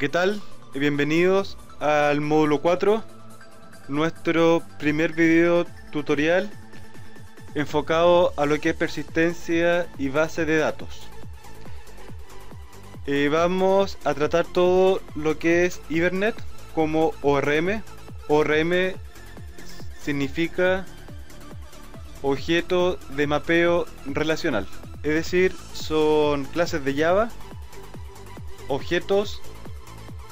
¿Qué tal? Bienvenidos al módulo 4 nuestro primer video tutorial enfocado a lo que es persistencia y base de datos. Eh, vamos a tratar todo lo que es Ibernet como ORM. ORM significa objeto de mapeo relacional. Es decir, son clases de Java, objetos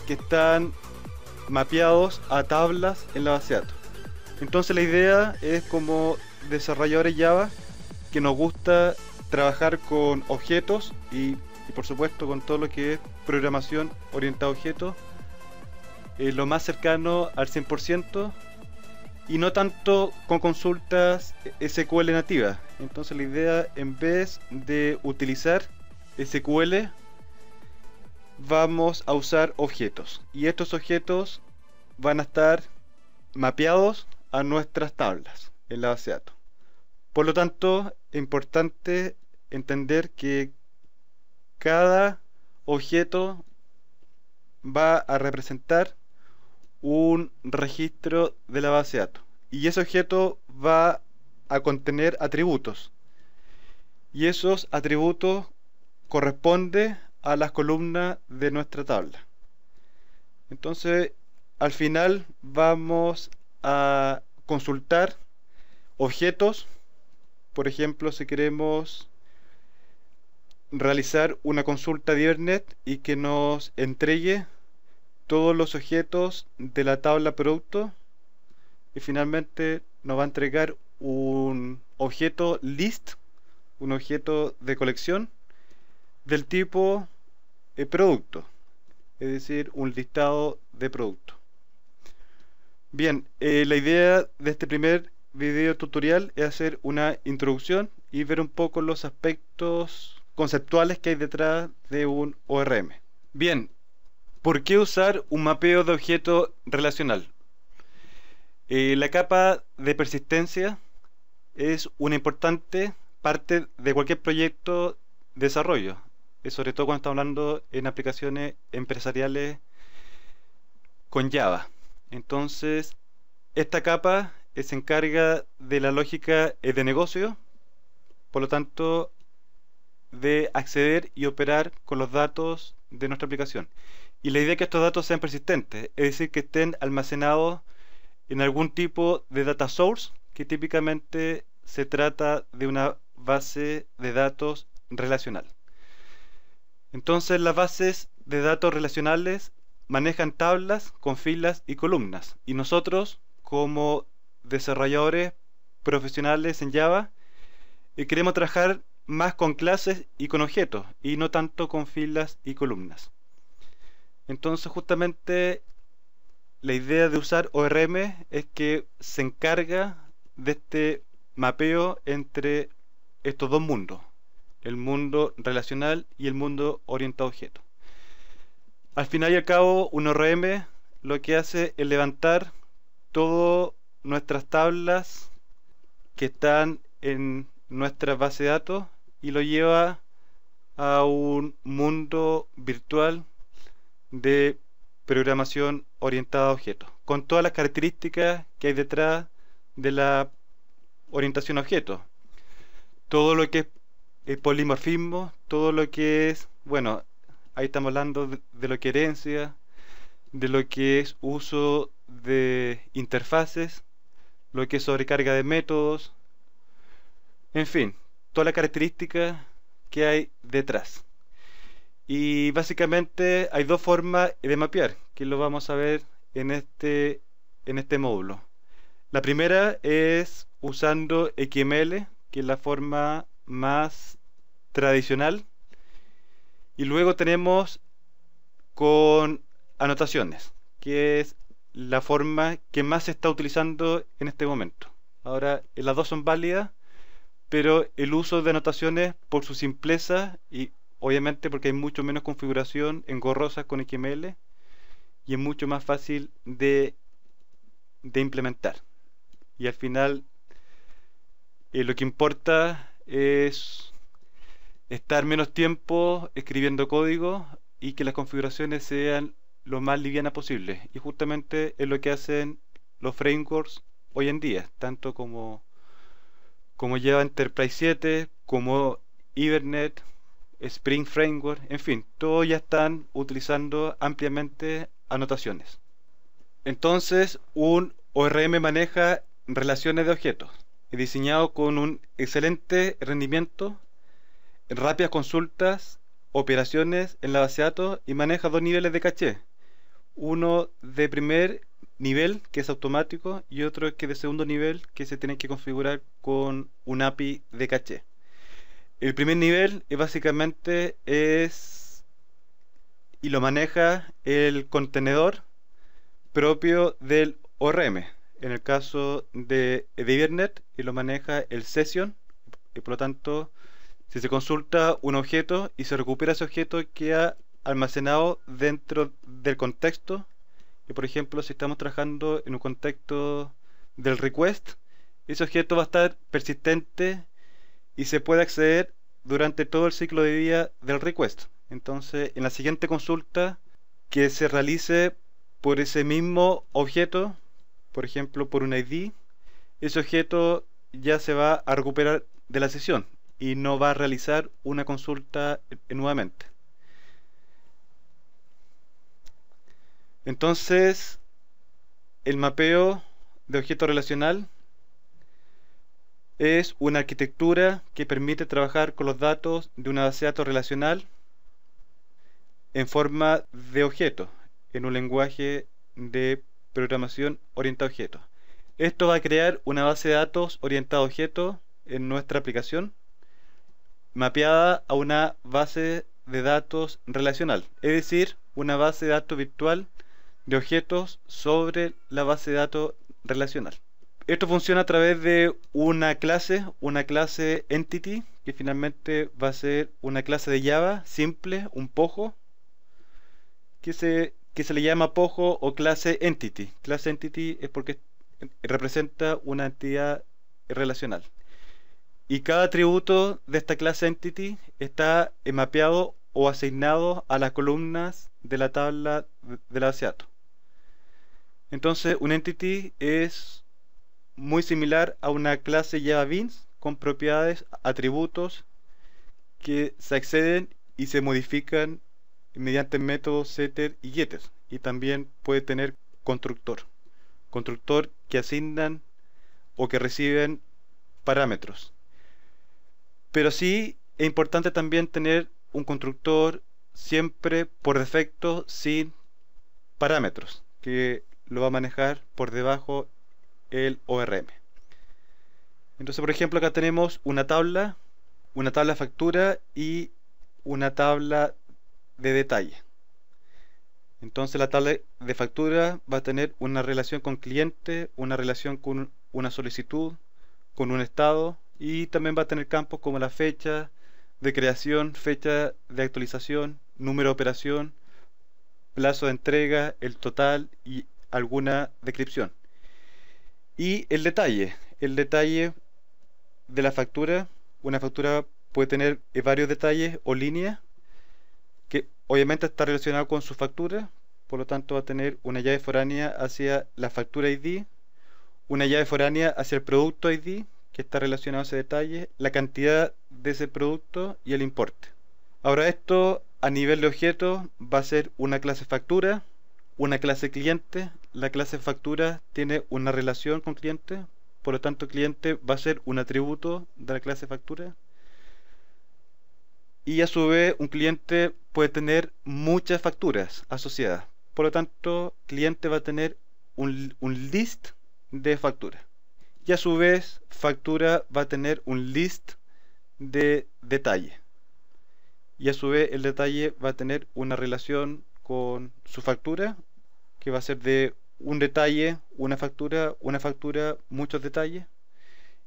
que están mapeados a tablas en la base de datos. Entonces la idea es como desarrolladores Java que nos gusta trabajar con objetos y, por supuesto con todo lo que es programación orientada a objetos, eh, lo más cercano al 100% y no tanto con consultas SQL nativas. Entonces la idea en vez de utilizar SQL vamos a usar objetos. Y estos objetos van a estar mapeados a nuestras tablas en la base de datos. Por lo tanto, es importante entender que cada objeto va a representar un registro de la base de datos. Y ese objeto va a contener atributos. Y esos atributos corresponden a las columnas de nuestra tabla. Entonces, al final vamos a consultar objetos. Por ejemplo, si queremos realizar una consulta de internet y que nos entregue todos los objetos de la tabla producto y finalmente nos va a entregar un objeto list, un objeto de colección del tipo eh, producto es decir, un listado de productos. Bien, eh, la idea de este primer video tutorial es hacer una introducción y ver un poco los aspectos conceptuales que hay detrás de un ORM. Bien, ¿por qué usar un mapeo de objeto relacional? Eh, la capa de persistencia es una importante parte de cualquier proyecto de desarrollo, eh, sobre todo cuando estamos hablando en aplicaciones empresariales con Java. Entonces, esta capa eh, se encarga de la lógica eh, de negocio, por lo tanto, de acceder y operar con los datos de nuestra aplicación. Y la idea es que estos datos sean persistentes, es decir, que estén almacenados en algún tipo de data source, que típicamente se trata de una base de datos relacional. Entonces las bases de datos relacionales manejan tablas con filas y columnas. Y nosotros, como desarrolladores profesionales en Java, eh, queremos trabajar más con clases y con objetos y no tanto con filas y columnas. Entonces justamente la idea de usar ORM es que se encarga de este mapeo entre estos dos mundos el mundo relacional y el mundo orientado a objeto. Al final y al cabo, un ORM lo que hace es levantar todas nuestras tablas que están en nuestra base de datos y lo lleva a un mundo virtual de programación orientada a objetos, con todas las características que hay detrás de la orientación a objetos. Todo lo que es el eh, polimorfismo, todo lo que es, bueno, ahí estamos hablando de, lo que herencia, de lo que es uso de interfaces, lo que es sobrecarga de métodos, en fin, toda la característica que hay detrás. Y básicamente hay dos formas de mapear, que lo vamos a ver en este, en este módulo. La primera es usando XML, que es la forma más tradicional. Y luego tenemos con anotaciones, que es la forma que más se está utilizando en este momento. Ahora, eh, las dos son válidas, pero el uso de anotaciones por su simpleza y obviamente porque hay mucho menos configuración engorrosa con XML y es mucho más fácil de, implementar. Y al final, eh, lo que importa es estar menos tiempo escribiendo código y que las configuraciones sean lo más livianas posible. Y justamente es lo que hacen los frameworks hoy en día, tanto como, como lleva Enterprise 7, como Hibernate, Spring Framework, en fin, todos ya están utilizando ampliamente anotaciones. Entonces, un ORM maneja relaciones de objetos diseñado con un excelente rendimiento, rápidas consultas, operaciones en la base de datos y maneja dos niveles de caché. Uno de primer nivel que es automático y otro que de segundo nivel que se tiene que configurar con un API de caché. El primer nivel es eh, básicamente es y lo maneja el contenedor propio del ORM en el caso de, de y lo maneja el session y por lo tanto si se consulta un objeto y se recupera ese objeto que ha almacenado dentro del contexto y por ejemplo si estamos trabajando en un contexto del request ese objeto va a estar persistente y se puede acceder durante todo el ciclo de vida del request entonces en la siguiente consulta que se realice por ese mismo objeto por ejemplo, por un ID, ese objeto ya se va a recuperar de la sesión y no va a realizar una consulta eh, nuevamente. Entonces, el mapeo de objeto relacional es una arquitectura que permite trabajar con los datos de una base de datos relacional en forma de objeto, en un lenguaje de programación orientada a objetos. Esto va a crear una base de datos orientada a objetos en nuestra aplicación, mapeada a una base de datos relacional, es decir, una base de datos virtual de objetos sobre la base de datos relacional. Esto funciona a través de una clase, una clase entity, que finalmente va a ser una clase de Java simple, un pojo, que se que se le llama POJO o clase entity. Clase entity es porque representa una entidad relacional. Y cada atributo de esta clase entity está mapeado o asignado a las columnas de la tabla del ASEATO. Entonces, un entity es muy similar a una clase Java Beans con propiedades, atributos que se acceden y se modifican mediante métodos setter y getter y también puede tener constructor constructor que asignan o que reciben parámetros pero sí es importante también tener un constructor siempre por defecto sin parámetros que lo va a manejar por debajo el ORM entonces por ejemplo acá tenemos una tabla una tabla factura y una tabla de detalle. Entonces la tabla de factura va a tener una relación con cliente, una relación con una solicitud, con un estado y también va a tener campos como la fecha de creación, fecha de actualización, número de operación, plazo de entrega, el total y alguna descripción. Y el detalle, el detalle de la factura, una factura puede tener varios detalles o líneas Obviamente está relacionado con su factura, por lo tanto va a tener una llave foránea hacia la factura ID, una llave foránea hacia el producto ID, que está relacionado a ese detalle, la cantidad de ese producto y el importe. Ahora esto a nivel de objeto va a ser una clase factura, una clase cliente, la clase factura tiene una relación con cliente, por lo tanto cliente va a ser un atributo de la clase factura y a su vez un cliente puede tener muchas facturas asociadas. Por lo tanto, el cliente va a tener un, un list de facturas. Y a su vez, factura va a tener un list de detalle. Y a su vez, el detalle va a tener una relación con su factura, que va a ser de un detalle, una factura, una factura, muchos detalles.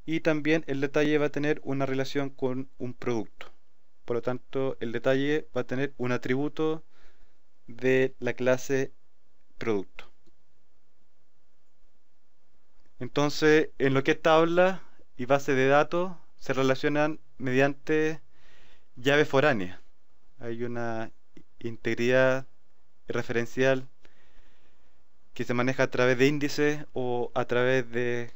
Y también el detalle va a tener una relación con un producto por lo tanto el detalle va a tener un atributo de la clase producto. Entonces, en lo que es tabla y base de datos se relacionan mediante llave foránea. Hay una integridad referencial que se maneja a través de índices o a través de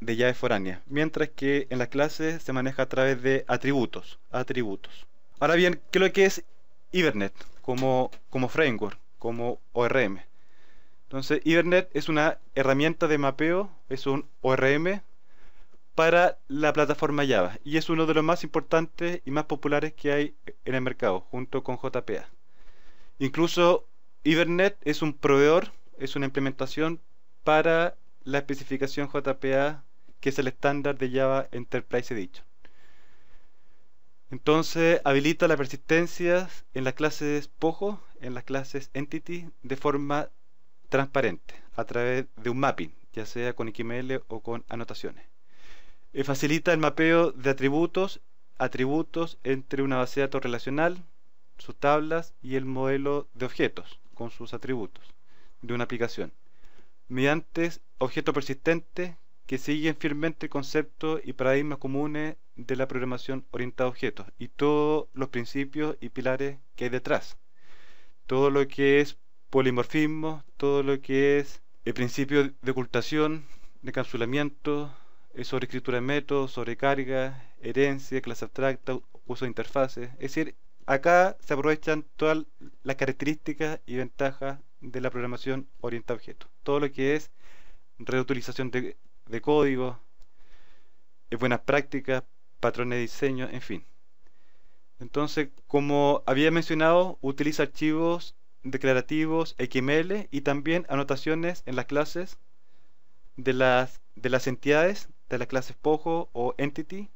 de Java foránea, mientras que en las clases se maneja a través de atributos. atributos. Ahora bien, ¿qué es lo que es Ibernet como, como framework, como ORM? Entonces, Hibernate es una herramienta de mapeo, es un ORM para la plataforma Java y es uno de los más importantes y más populares que hay en el mercado, junto con JPA. Incluso Hibernate es un proveedor, es una implementación para la especificación JPA que es el estándar de Java Enterprise Edition. Entonces habilita la persistencia en las clases POJO, en las clases Entity, de forma transparente, a través de un mapping, ya sea con XML o con anotaciones. Eh, facilita el mapeo de atributos, atributos entre una base de datos relacional, sus tablas y el modelo de objetos con sus atributos de una aplicación mediante objetos persistentes que siguen firmemente conceptos y paradigmas comunes de la programación orientada a objetos y todos los principios y pilares que hay detrás. Todo lo que es polimorfismo, todo lo que es el principio de ocultación, de encapsulamiento, escritura de métodos, sobrecarga, herencia, clase abstracta, uso de interfaces. Es decir, acá se aprovechan todas las características y ventajas de la programación orientada a objetos todo lo que es reutilización de, de código, eh, buenas prácticas, patrones de diseño, en fin. Entonces, como había mencionado, utiliza archivos declarativos, XML y también anotaciones en las clases de las, de las entidades de las clases POJO o Entity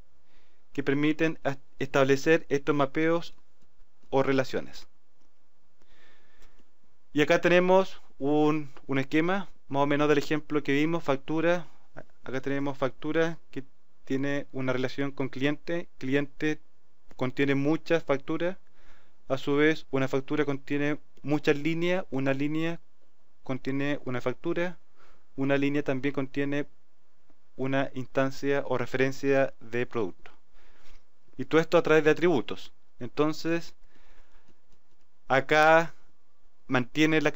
que permiten establecer estos mapeos o relaciones. Y acá tenemos un, esquema más o menos del ejemplo que vimos, factura. Acá tenemos factura que tiene una relación con cliente. Cliente contiene muchas facturas. A su vez, una factura contiene muchas líneas. Una línea contiene una factura. Una línea también contiene una instancia o referencia de producto. Y todo esto a través de atributos. Entonces, acá mantiene las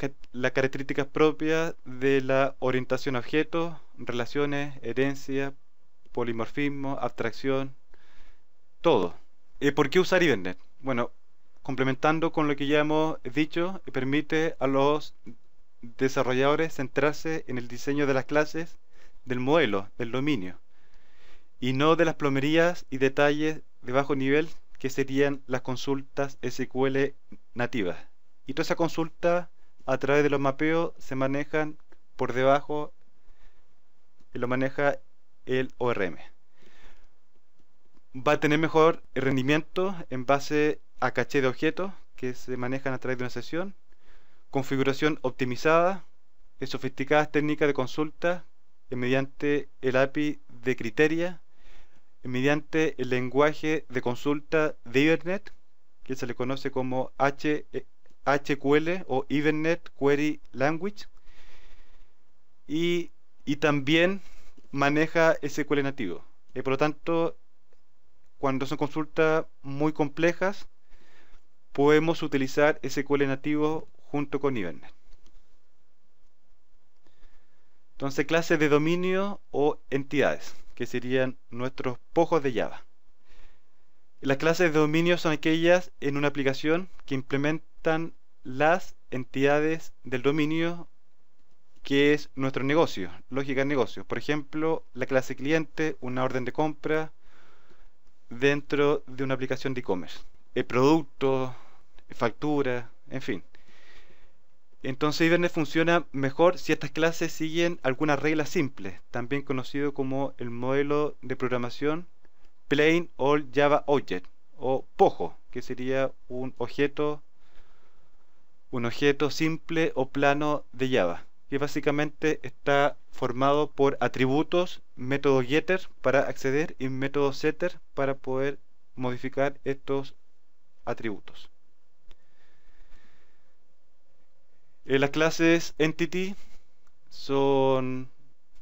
características propias de la orientación a objetos, relaciones, herencia, polimorfismo, abstracción, todo. Eh, ¿Por qué usar Ibernet? Bueno, complementando con lo que ya hemos dicho, permite a los desarrolladores centrarse en el diseño de las clases, del modelo, del dominio, y no de las plomerías y detalles de bajo nivel que serían las consultas SQL nativas. Y toda esa consulta a través de los mapeos se manejan por debajo y lo maneja el ORM. Va a tener mejor rendimiento en base a caché de objetos que se manejan a través de una sesión, configuración optimizada, y sofisticadas técnicas de consulta mediante el API de Criteria, mediante el lenguaje de consulta de Ibernet, que se le conoce como H e HQL o Eventnet Query Language y, también maneja SQL nativo. Y eh, por lo tanto, cuando son consultas muy complejas, podemos utilizar SQL nativo junto con Hibernate. Entonces, clases de dominio o entidades, que serían nuestros pocos de Java. Las clases de dominio son aquellas en una aplicación que implementa están las entidades del dominio que es nuestro negocio, lógica de negocio. Por ejemplo, la clase cliente, una orden de compra dentro de una aplicación de e-commerce. El producto, factura, en fin. Entonces Ibernet funciona mejor si estas clases siguen algunas reglas simples, también conocido como el modelo de programación Plain All Java Object o POJO, que sería un objeto un objeto simple o plano de Java, que básicamente está formado por atributos, método getter para acceder y método setter para poder modificar estos atributos. Eh, las clases entity son,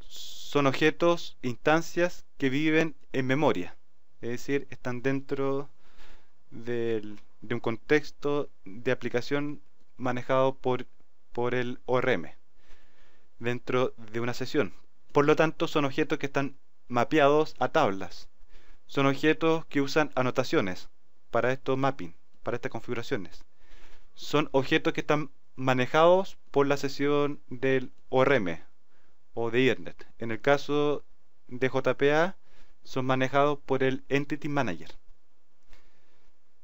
son objetos, instancias que viven en memoria, es decir, están dentro del, de un contexto de aplicación manejado por, por el ORM dentro de una sesión. Por lo tanto, son objetos que están mapeados a tablas. Son objetos que usan anotaciones para estos mapping, para estas configuraciones. Son objetos que están manejados por la sesión del ORM o de Ethernet. En el caso de JPA, son manejados por el Entity Manager.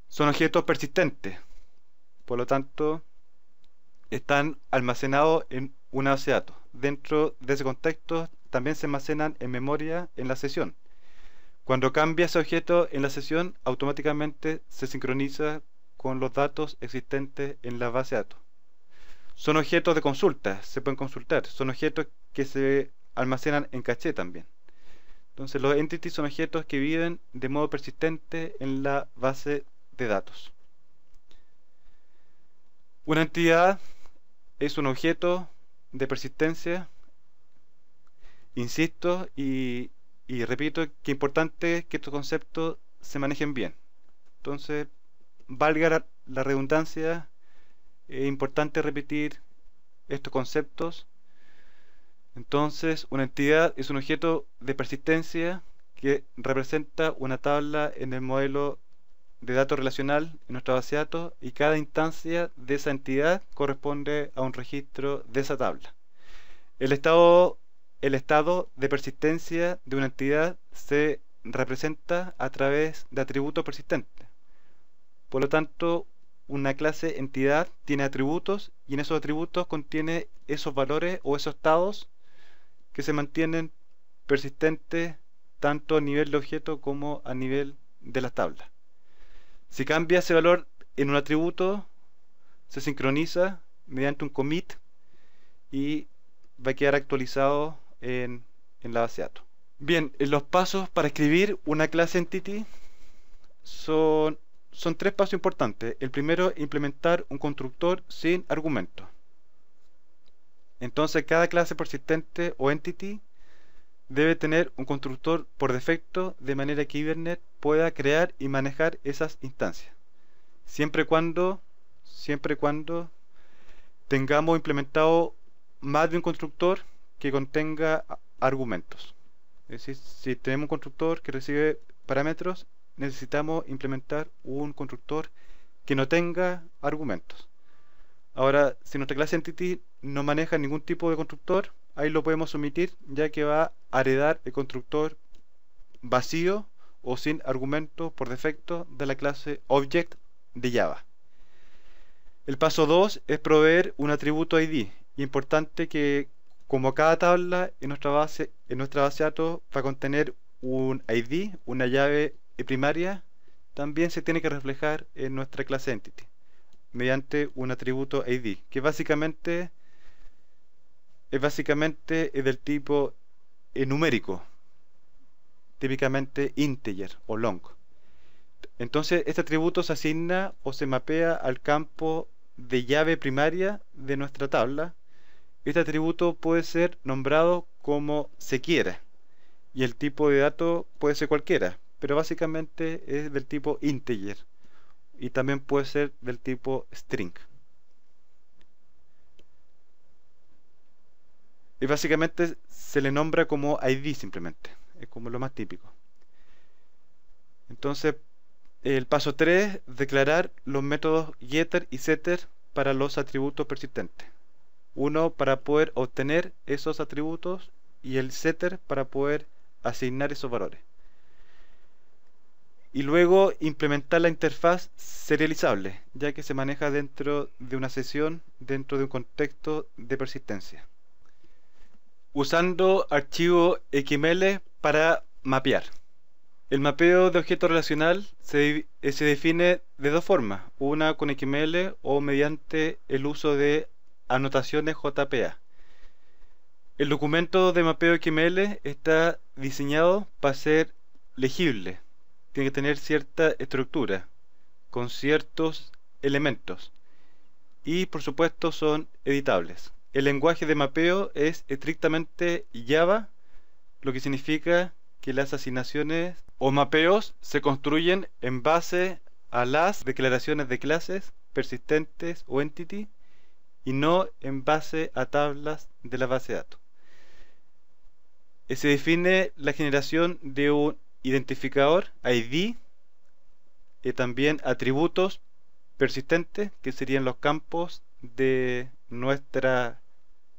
Son objetos persistentes. Por lo tanto, están almacenados en una base de datos. Dentro de ese contexto también se almacenan en memoria en la sesión. Cuando cambia ese objeto en la sesión, automáticamente se sincroniza con los datos existentes en la base de datos. Son objetos de consulta, se pueden consultar. Son objetos que se almacenan en caché también. Entonces los entities son objetos que viven de modo persistente en la base de datos. Una entidad es un objeto de persistencia, insisto y, repito que importante es que estos conceptos se manejen bien. Entonces, valga la, redundancia, es importante repetir estos conceptos. Entonces, una entidad es un objeto de persistencia que representa una tabla en el modelo de datos relacional en nuestra base de datos y cada instancia de esa entidad corresponde a un registro de esa tabla. El estado, el estado de persistencia de una entidad se representa a través de atributos persistentes. Por lo tanto, una clase entidad tiene atributos y en esos atributos contiene esos valores o esos estados que se mantienen persistentes tanto a nivel de objeto como a nivel de las tablas. Si cambia ese valor en un atributo, se sincroniza mediante un commit y va a quedar actualizado en, la base de datos. Bien, los pasos para escribir una clase Entity son, son tres pasos importantes. El primero, implementar un constructor sin argumento. Entonces, cada clase persistente o entity debe tener un constructor por defecto de manera que Hibernate pueda crear y manejar esas instancias. Siempre cuando, siempre cuando tengamos implementado más de un constructor que contenga argumentos. Es decir, si tenemos un constructor que recibe parámetros, necesitamos implementar un constructor que no tenga argumentos. Ahora, si nuestra clase Entity no maneja ningún tipo de constructor, ahí lo podemos omitir ya que va a heredar el constructor vacío o sin argumento por defecto de la clase Object de Java. El paso 2 es proveer un atributo ID. Importante que como cada tabla en nuestra base, en nuestra base de datos va a contener un ID, una llave primaria, también se tiene que reflejar en nuestra clase Entity mediante un atributo ID, que básicamente es básicamente del tipo eh, numérico, típicamente integer o long. Entonces, este atributo se asigna o se mapea al campo de llave primaria de nuestra tabla. Este atributo puede ser nombrado como se quiera y el tipo de dato puede ser cualquiera, pero básicamente es del tipo integer y también puede ser del tipo string. Y básicamente se le nombra como ID simplemente. Es como lo más típico. Entonces, el paso 3, declarar los métodos getter y setter para los atributos persistentes. Uno para poder obtener esos atributos y el setter para poder asignar esos valores. Y luego implementar la interfaz serializable, ya que se maneja dentro de una sesión, dentro de un contexto de persistencia usando archivo XML para mapear. El mapeo de objeto relacional se, eh, se, define de dos formas, una con XML o mediante el uso de anotaciones JPA. El documento de mapeo XML está diseñado para ser legible, tiene que tener cierta estructura, con ciertos elementos y por supuesto son editables. El lenguaje de mapeo es estrictamente Java, lo que significa que las asignaciones o mapeos se construyen en base a las declaraciones de clases persistentes o entity y no en base a tablas de la base de datos. Eh, se define la generación de un identificador, ID, y eh, también atributos persistentes, que serían los campos de nuestra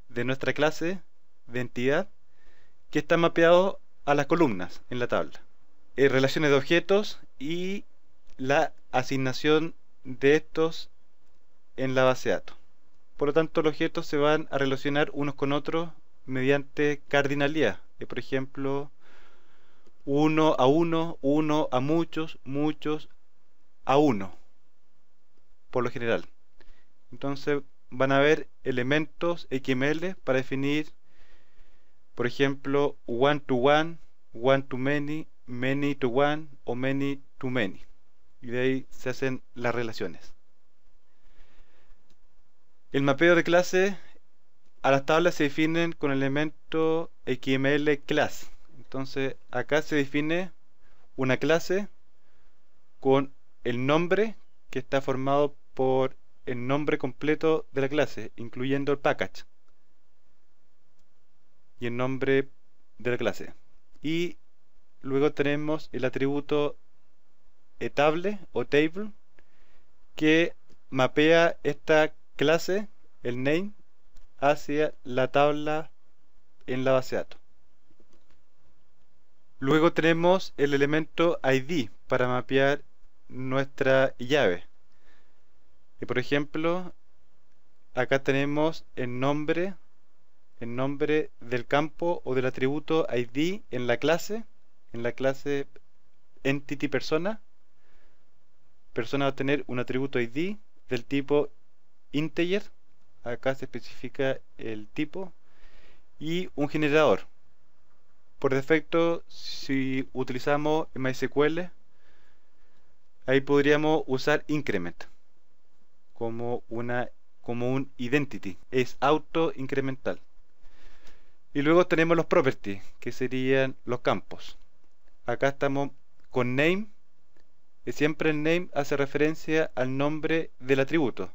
de nuestra clase de entidad que está mapeado a las columnas en la tabla. Eh, relaciones de objetos y la asignación de estos en la base de datos. Por lo tanto, los objetos se van a relacionar unos con otros mediante cardinalidad. Eh, por ejemplo, uno a uno, uno a muchos, muchos a uno, por lo general. Entonces, van a haber elementos XML para definir, por ejemplo, one to one, one to many, many to one o many to many. Y de ahí se hacen las relaciones. El mapeo de clase a las tablas se definen con el elemento XML class. Entonces acá se define una clase con el nombre que está formado por el nombre completo de la clase, incluyendo el package y el nombre de la clase. Y luego tenemos el atributo etable o table que mapea esta clase, el name, hacia la tabla en la base de datos. Luego tenemos el elemento ID para mapear nuestra llave. Y por ejemplo, acá tenemos el nombre, el nombre del campo o del atributo ID en la clase, en la clase entity persona. Persona va a tener un atributo ID del tipo integer. Acá se especifica el tipo y un generador. Por defecto, si utilizamos MySQL, ahí podríamos usar increment como, una, como un identity, es auto-incremental. Y luego tenemos los properties, que serían los campos. Acá estamos con name, y siempre el name hace referencia al nombre del atributo,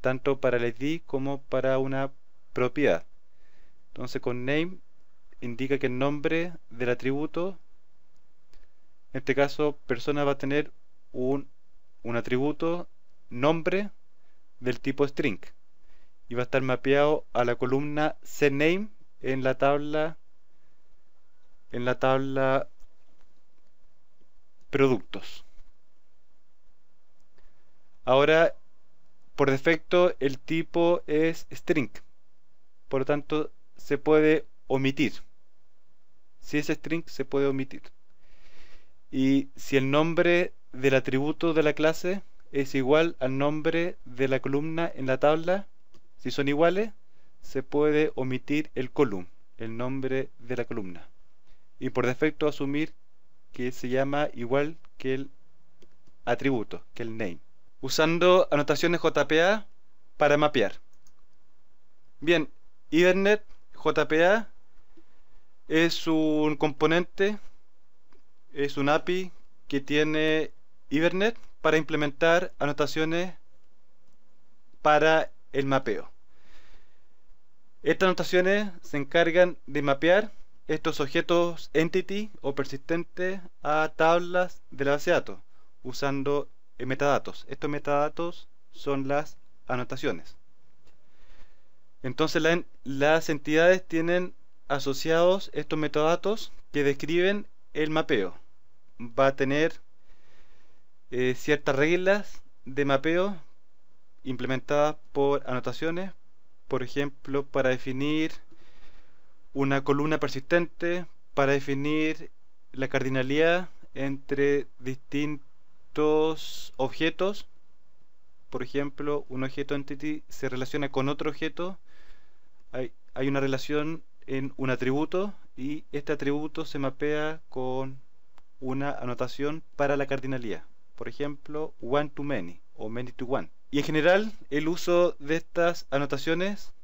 tanto para el ID como para una propiedad. Entonces con name indica que el nombre del atributo, en este caso persona va a tener un, un atributo nombre del tipo string y va a estar mapeado a la columna cname en la tabla en la tabla productos ahora por defecto el tipo es string por lo tanto se puede omitir si es string se puede omitir y si el nombre del atributo de la clase es igual al nombre de la columna en la tabla. Si son iguales, se puede omitir el column, el nombre de la columna. Y por defecto asumir que se llama igual que el atributo, que el name. Usando anotaciones JPA para mapear. Bien, Ibernet JPA es un componente, es un API que tiene Ibernet para implementar anotaciones para el mapeo. Estas anotaciones se encargan de mapear estos objetos entity o persistentes a tablas de la base de datos usando eh, metadatos. Estos metadatos son las anotaciones. Entonces las entidades tienen asociados estos metadatos que describen el mapeo. Va a tener eh, ciertas reglas de mapeo implementadas por anotaciones, por ejemplo, para definir una columna persistente, para definir la cardinalidad entre distintos objetos. Por ejemplo, un objeto entity se relaciona con otro objeto. hay una relación en un atributo y este atributo se mapea con una anotación para la cardinalidad por ejemplo, one to many o many to one. Y en general, el uso de estas anotaciones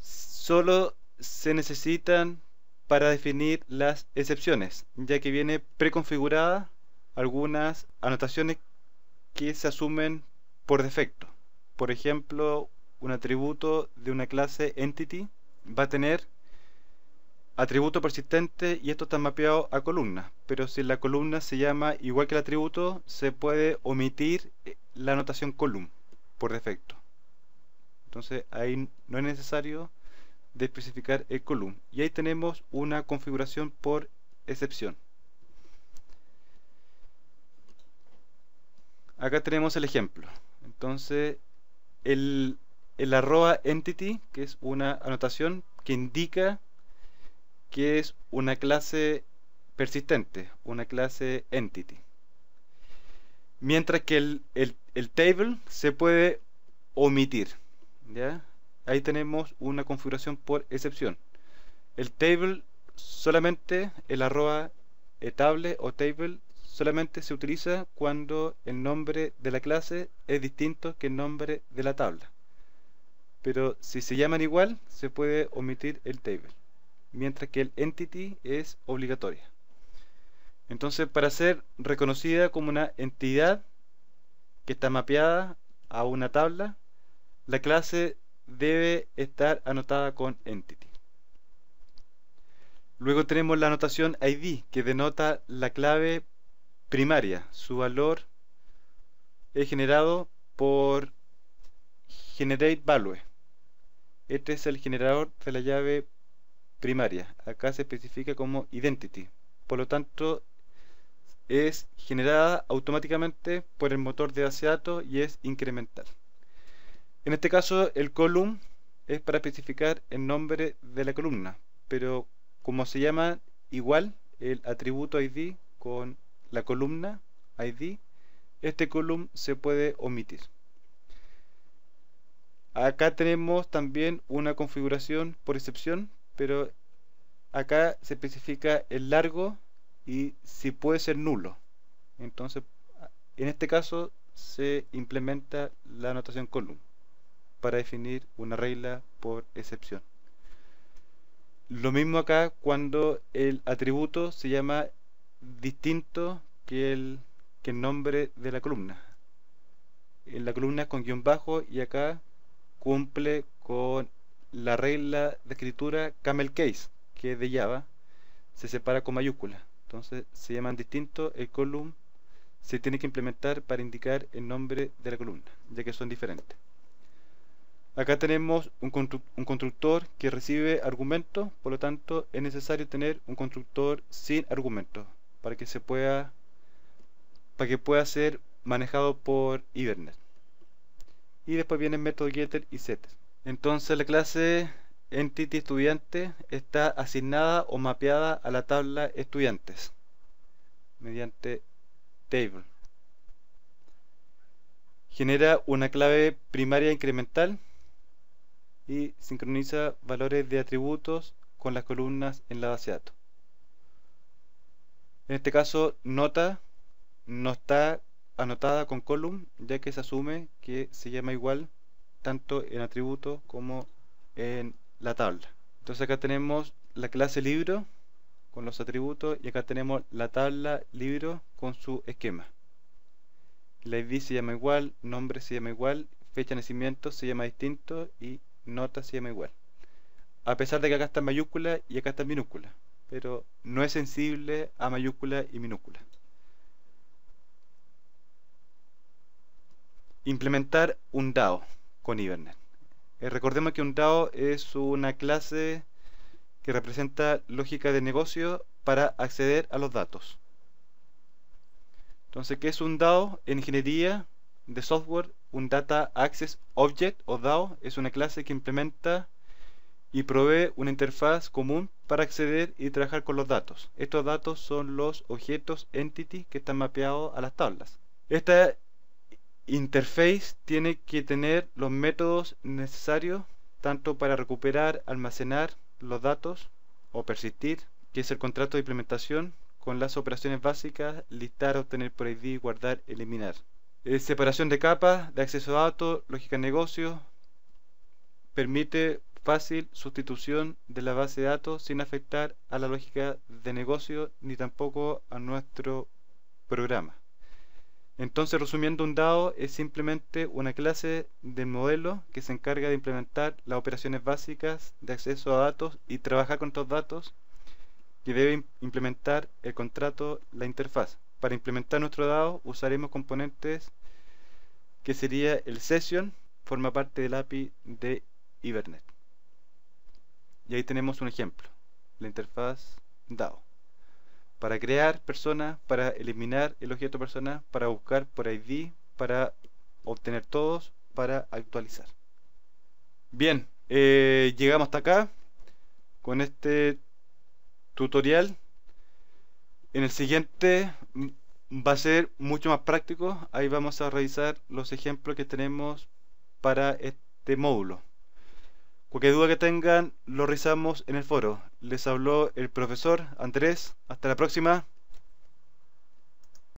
solo se necesitan para definir las excepciones, ya que viene preconfigurada algunas anotaciones que se asumen por defecto. Por ejemplo, un atributo de una clase entity va a tener atributo persistente y esto está mapeado a columna pero si la columna se llama igual que el atributo, se puede omitir eh, la anotación column por defecto. Entonces ahí no es necesario de especificar el column. Y ahí tenemos una configuración por excepción. Acá tenemos el ejemplo. Entonces el, el arroba entity, que es una anotación que indica que es una clase persistente, una clase entity. Mientras que el, table se puede omitir. ¿ya? Ahí tenemos una configuración por excepción. El table solamente, el arroba table o table solamente se utiliza cuando el nombre de la clase es distinto que el nombre de la tabla. Pero si se llaman igual, se puede omitir el table mientras que el entity es obligatoria. Entonces, para ser reconocida como una entidad que está mapeada a una tabla, la clase debe estar anotada con entity. Luego tenemos la anotación ID, que denota la clave primaria. Su valor es generado por GenerateValue Este es el generador de la llave primaria. Acá se especifica como identity. Por lo tanto, es generada automáticamente por el motor de base de datos y es incremental. En este caso, el column es para especificar el nombre de la columna, pero como se llama igual el atributo ID con la columna ID, este column se puede omitir. Acá tenemos también una configuración por excepción pero acá se especifica el largo y si puede ser nulo. Entonces, en este caso se implementa la anotación column para definir una regla por excepción. Lo mismo acá cuando el atributo se llama distinto que el, que nombre de la columna. En la columna es con guión bajo y acá cumple con la regla de escritura camel case, que es de Java, se separa con mayúscula. Entonces se llaman distintos, el column se tiene que implementar para indicar el nombre de la columna, ya que son diferentes. Acá tenemos un, constructor que recibe argumentos, por lo tanto es necesario tener un constructor sin argumentos para que se pueda para que pueda ser manejado por Ibernet. Y después vienen método getter y setter. Entonces la clase Entity Estudiante está asignada o mapeada a la tabla estudiantes mediante table. Genera una clave primaria incremental y sincroniza valores de atributos con las columnas en la base de datos. En este caso, nota no está anotada con column, ya que se asume que se llama igual tanto en atributo como en la tabla. Entonces acá tenemos la clase libro con los atributos y acá tenemos la tabla libro con su esquema. La ID se llama igual, nombre se llama igual, fecha de nacimiento se llama distinto y nota se llama igual. A pesar de que acá está en mayúscula y acá está en minúscula, pero no es sensible a mayúscula y minúscula. Implementar un DAO con eh, recordemos que un DAO es una clase que representa lógica de negocio para acceder a los datos. Entonces, ¿qué es un DAO? En ingeniería de software, un Data Access Object o DAO es una clase que implementa y provee una interfaz común para acceder y trabajar con los datos. Estos datos son los objetos entity que están mapeados a las tablas. Esta interface tiene que tener los métodos necesarios tanto para recuperar, almacenar los datos o persistir, que es el contrato de implementación con las operaciones básicas, listar, obtener por ID, guardar, eliminar. Eh, separación de capas, de acceso a datos, lógica de negocio, permite fácil sustitución de la base de datos sin afectar a la lógica de negocio ni tampoco a nuestro programa. Entonces, resumiendo, un DAO es simplemente una clase de modelo que se encarga de implementar las operaciones básicas de acceso a datos y trabajar con estos datos que debe implementar el contrato, la interfaz. Para implementar nuestro DAO usaremos componentes que sería el session, forma parte del API de Ibernet. Y ahí tenemos un ejemplo, la interfaz DAO para crear personas, para eliminar el objeto persona, para buscar por ID, para obtener todos, para actualizar. Bien, eh, llegamos hasta acá con este tutorial. En el siguiente va a ser mucho más práctico. Ahí vamos a revisar los ejemplos que tenemos para este módulo. Cualquier duda que tengan, lo rizamos en el foro. Les habló el profesor Andrés. Hasta la próxima.